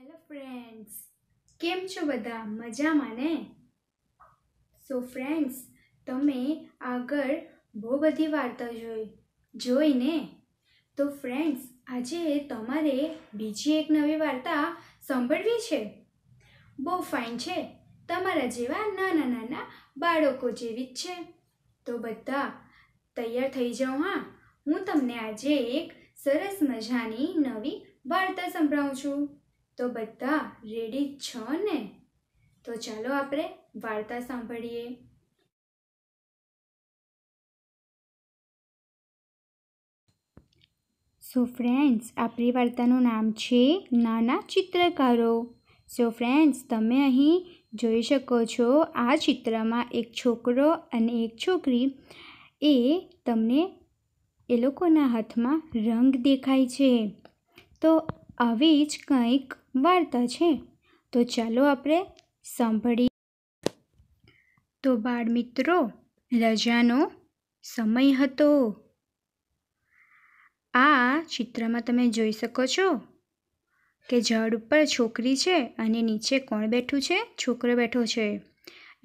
hello friends કેમ છો બધા મજામાં ને સો ફ્રેન્ડ્સ તમે આગળ બહુ બધી વાર્તા જોઈ જોઈને તો ફ્રેન્ડ્સ આજે તમારે બીજી એક નવી વાર્તા સાંભળવી છે બહુ ફાઇન છે તમારા જેવા નાના નાના બાળકો જેવી જ છે તો બધા તૈયાર થઈ જાઓ હા હું તમને આજે એક સરસ મજાની નવી વાર્તા સંભળાવું છું તો બધા રેડી છો ને તો ચાલો આપણે વાર્તા સાંભળીએ સો ફ્રેન્ડ્સ આપણી વાર્તાનું નામ છે નાના ચિત્રકારો સો ફ્રેન્ડ્સ તમે અહીં જોઈ શકો છો આ ચિત્રમાં એક છોકરો અને એક છોકરી એ તમને એ લોકોના હાથમાં રંગ દેખાય છે તો આવી જ કંઈક વાર્તા છે તો ચાલો આપણે સાંભળીએ તો બાળ મિત્રો રજાનો સમય હતો આ ચિત્રમાં તમે જોઈ શકો છો કે ઝાડ ઉપર છોકરી છે અને નીચે કોણ બેઠું છે છોકરો બેઠો છે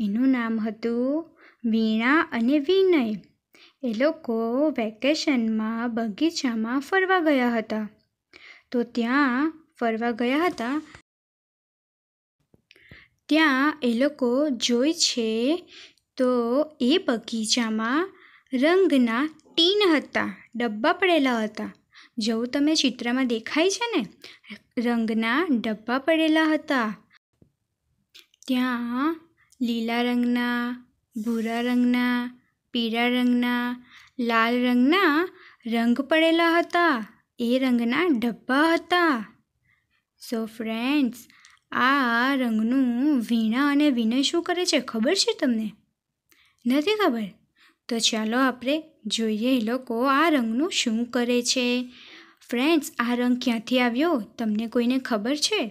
એનું નામ હતું વીણા અને વિનય એ લોકો વેકેશનમાં બગીચામાં ફરવા ગયા હતા તો ત્યાં ફરવા ગયા હતા ત્યાં એ લોકો જોઈ છે તો એ બગીચામાં રંગના ટીન હતા ડબ્બા પડેલા હતા જેવું તમે ચિત્રમાં દેખાય છે ને રંગના ડબ્બા પડેલા હતા ત્યાં લીલા રંગના ભૂરા રંગના પીળા રંગના લાલ રંગના રંગ પડેલા હતા એ રંગના ડબ્બા હતા સો ફ્રેન્ડ્સ આ રંગનું વીણા અને વિનય શું કરે છે ખબર છે તમને નથી ખબર તો ચાલો આપણે જોઈએ એ લોકો આ રંગનું શું કરે છે ફ્રેન્ડ્સ આ રંગ ક્યાંથી આવ્યો તમને કોઈને ખબર છે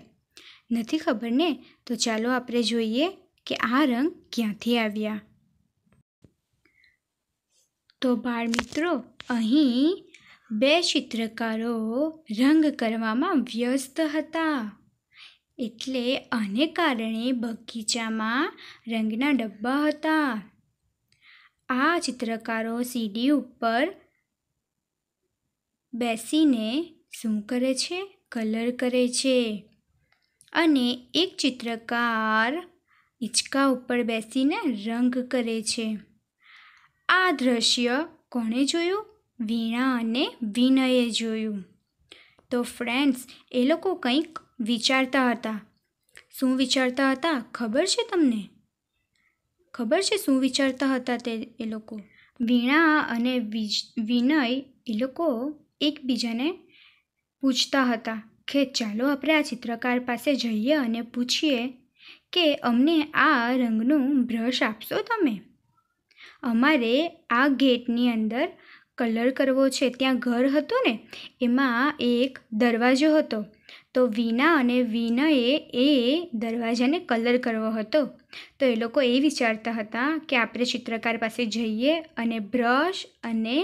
નથી ખબર ને તો ચાલો આપણે જોઈએ કે આ રંગ ક્યાંથી આવ્યા તો બાળ મિત્રો અહીં બે ચિત્રકારો રંગ કરવામાં વ્યસ્ત હતા એટલે આને કારણે બગીચામાં રંગના ડબ્બા હતા આ ચિત્રકારો સીડી ઉપર બેસીને શું કરે છે કલર કરે છે અને એક ચિત્રકાર હિંચકા ઉપર બેસીને રંગ કરે છે આ દ્રશ્ય કોણે જોયું વીણા અને વિનયે જોયું તો ફ્રેન્ડ્સ એ લોકો કંઈક વિચારતા હતા શું વિચારતા હતા ખબર છે તમને ખબર છે શું વિચારતા હતા તે એ લોકો વીણા અને વિનય એ લોકો એકબીજાને પૂછતા હતા કે ચાલો આપણે આ ચિત્રકાર પાસે જઈએ અને પૂછીએ કે અમને આ રંગનું બ્રશ આપશો તમે અમારે આ ગેટની અંદર કલર કરવો છે ત્યાં ઘર હતું ને એમાં એક દરવાજો હતો તો વીના અને વિનયે એ દરવાજાને કલર કરવો હતો તો એ લોકો એ વિચારતા હતા કે આપણે ચિત્રકાર પાસે જઈએ અને બ્રશ અને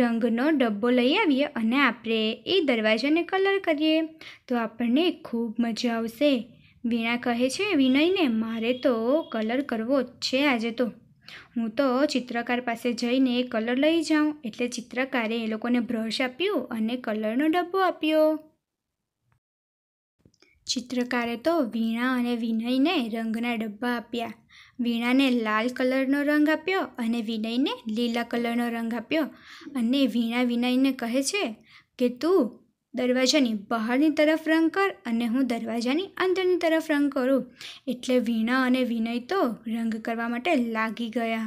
રંગનો ડબ્બો લઈ આવીએ અને આપણે એ દરવાજાને કલર કરીએ તો આપણને ખૂબ મજા આવશે વીણા કહે છે વિનયને મારે તો કલર કરવો જ છે આજે તો હું તો ચિત્રકાર પાસે જઈને એ કલર લઈ જાઉં એટલે ચિત્રકારે એ લોકોને બ્રશ આપ્યું અને કલરનો ડબ્બો આપ્યો ચિત્રકારે તો વીણા અને વિનયને રંગના ડબ્બા આપ્યા વીણાને લાલ કલરનો રંગ આપ્યો અને વિનયને લીલા કલરનો રંગ આપ્યો અને વીણા વિનયને કહે છે કે તું દરવાજાની બહારની તરફ રંગ કર અને હું દરવાજાની અંદરની તરફ રંગ કરું એટલે વીણા અને વિનય તો રંગ કરવા માટે લાગી ગયા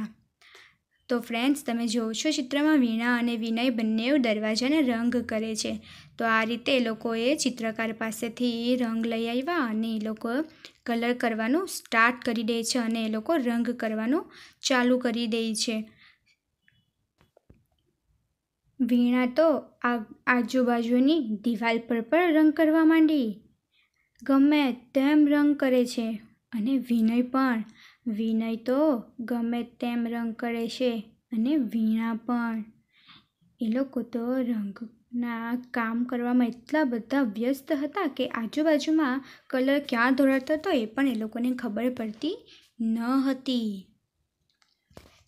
તો ફ્રેન્ડ્સ તમે જોવો છો ચિત્રમાં વીણા અને વિનય બંને દરવાજાને રંગ કરે છે તો આ રીતે એ લોકોએ ચિત્રકાર પાસેથી રંગ લઈ આવ્યા અને એ લોકો કલર કરવાનું સ્ટાર્ટ કરી દે છે અને એ લોકો રંગ કરવાનું ચાલુ કરી દે છે વીણા તો આજુબાજુની દિવાલ પર પણ રંગ કરવા માંડી ગમે તેમ રંગ કરે છે અને વિનય પણ વિનય તો ગમે તેમ રંગ કરે છે અને વીણા પણ એ લોકો તો રંગના કામ કરવામાં એટલા બધા વ્યસ્ત હતા કે આજુબાજુમાં કલર ક્યાં ધોળાતો હતો એ પણ એ લોકોને ખબર પડતી ન હતી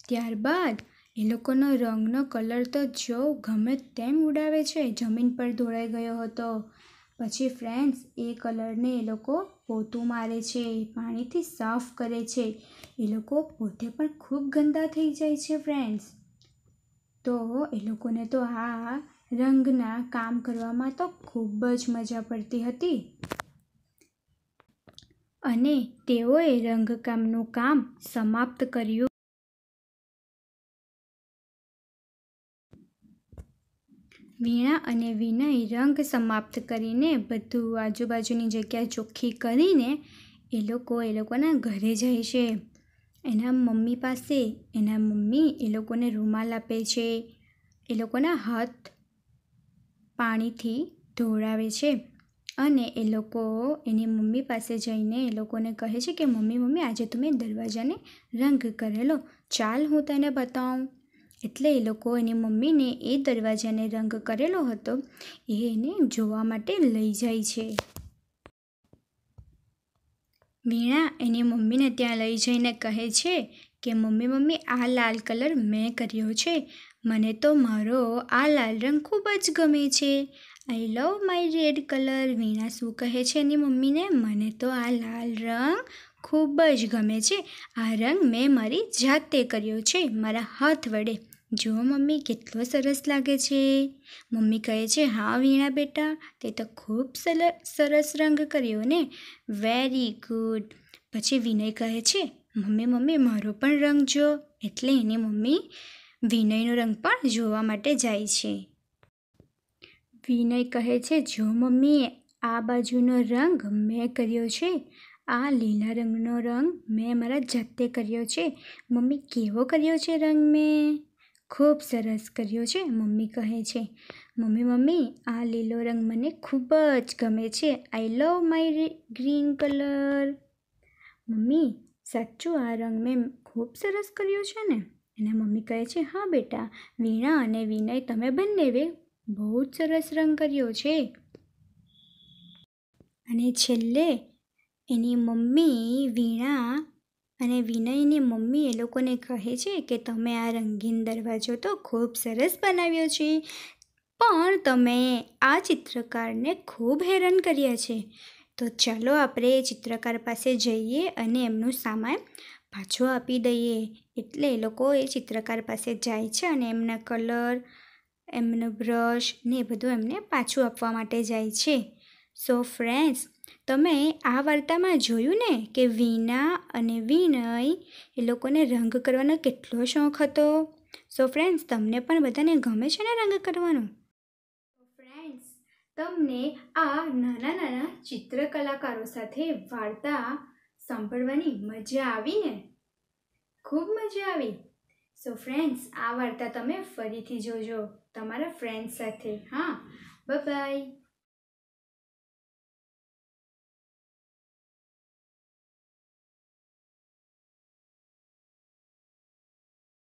ત્યારબાદ એ લોકોનો રંગનો કલર તો જો ગમે તેમ ઉડાવે છે જમીન પર ધોળાઈ ગયો હતો પછી ફ્રેન્ડ્સ એ કલરને એ લોકો પોતું મારે છે પાણીથી સાફ કરે છે એ લોકો પોતે પણ ખૂબ ગંદા થઈ જાય છે ફ્રેન્ડ્સ તો એ લોકોને તો આ રંગના કામ કરવામાં તો ખૂબ જ મજા પડતી હતી અને તેઓએ રંગકામનું કામ સમાપ્ત કર્યું વીણા અને વિનય રંગ સમાપ્ત કરીને બધું આજુબાજુની જગ્યા ચોખ્ખી કરીને એ લોકો એ લોકોના ઘરે જાય છે એના મમ્મી પાસે એના મમ્મી એ લોકોને રૂમાલ આપે છે એ લોકોના હાથ પાણીથી ધોળાવે છે અને એ લોકો એની મમ્મી પાસે જઈને એ લોકોને કહે છે કે મમ્મી મમ્મી આજે તમે દરવાજાને રંગ કરેલો ચાલ હું તને બતાવું એટલે એ લોકો એની મમ્મીને એ દરવાજાને રંગ કરેલો હતો એ એને જોવા માટે લઈ જાય છે વીણા એની મમ્મીને ત્યાં લઈ જઈને કહે છે કે મમ્મી મમ્મી આ લાલ કલર મેં કર્યો છે મને તો મારો આ લાલ રંગ ખૂબ જ ગમે છે I love my red colour Veena શું કહે છે એની મમ્મીને મને તો આ લાલ રંગ ખૂબ જ ગમે છે આ રંગ મેં મારી જાતે કર્યો છે મારા હાથ વડે જુઓ મમ્મી કેટલો સરસ લાગે છે મમ્મી કહે છે હા વીણા બેટા તે તો ખૂબ સરસ રંગ કર્યો ને વેરી ગુડ પછી વિનય કહે છે મમ્મી મમ્મી મારો પણ રંગ જો એટલે એની મમ્મી વિનયનો રંગ પણ જોવા માટે જાય છે વિનય કહે છે જો મમ્મી આ બાજુનો રંગ મેં કર્યો છે આ લીલા રંગનો રંગ મેં મારા જાતે કર્યો છે મમ્મી કેવો કર્યો છે રંગ મેં ખૂબ સરસ કર્યો છે મમ્મી કહે છે મમ્મી મમ્મી આ લીલો રંગ મને ખૂબ જ ગમે છે I love my green colour mummy સાચું આ રંગ મેં ખૂબ સરસ કર્યો છે ને એને મમ્મી કહે છે હા બેટા વીણા અને વિનય તમે બંને વે બહુ જ સરસ રંગ કર્યો છે અને છેલ્લે એની મમ્મી વીણા અને વિનયની મમ્મી એ લોકોને કહે છે કે તમે આ રંગીન દરવાજો તો ખૂબ સરસ બનાવ્યો છે પણ તમે આ ચિત્રકારને ખૂબ હેરાન કર્યા છે તો ચાલો આપણે ચિત્રકાર પાસે જઈએ અને એમનું સામાન પાછો આપી દઈએ એટલે એ લોકો એ ચિત્રકાર પાસે જાય છે અને એમના કલર એમનું બ્રશ ને એ બધું એમને પાછું આપવા માટે જાય છે સો ફ્રેન્ડ્સ તમે આ વાર્તામાં જોયું ને કે વિના અને વિનય એ લોકોને રંગ કરવાનો કેટલો શોખ હતો સો ફ્રેન્ડ્સ તમને પણ બધાને ગમે છે ને રંગ કરવાનો ફ્રેન્ડ્સ તમને આ નાના નાના ચિત્ર કલાકારો સાથે વાર્તા સાંભળવાની મજા આવી ને ખૂબ મજા આવી સો ફ્રેન્ડ્સ આ વાર્તા તમે ફરીથી જોજો તમારા ફ્રેન્ડ્સ સાથે હા બાય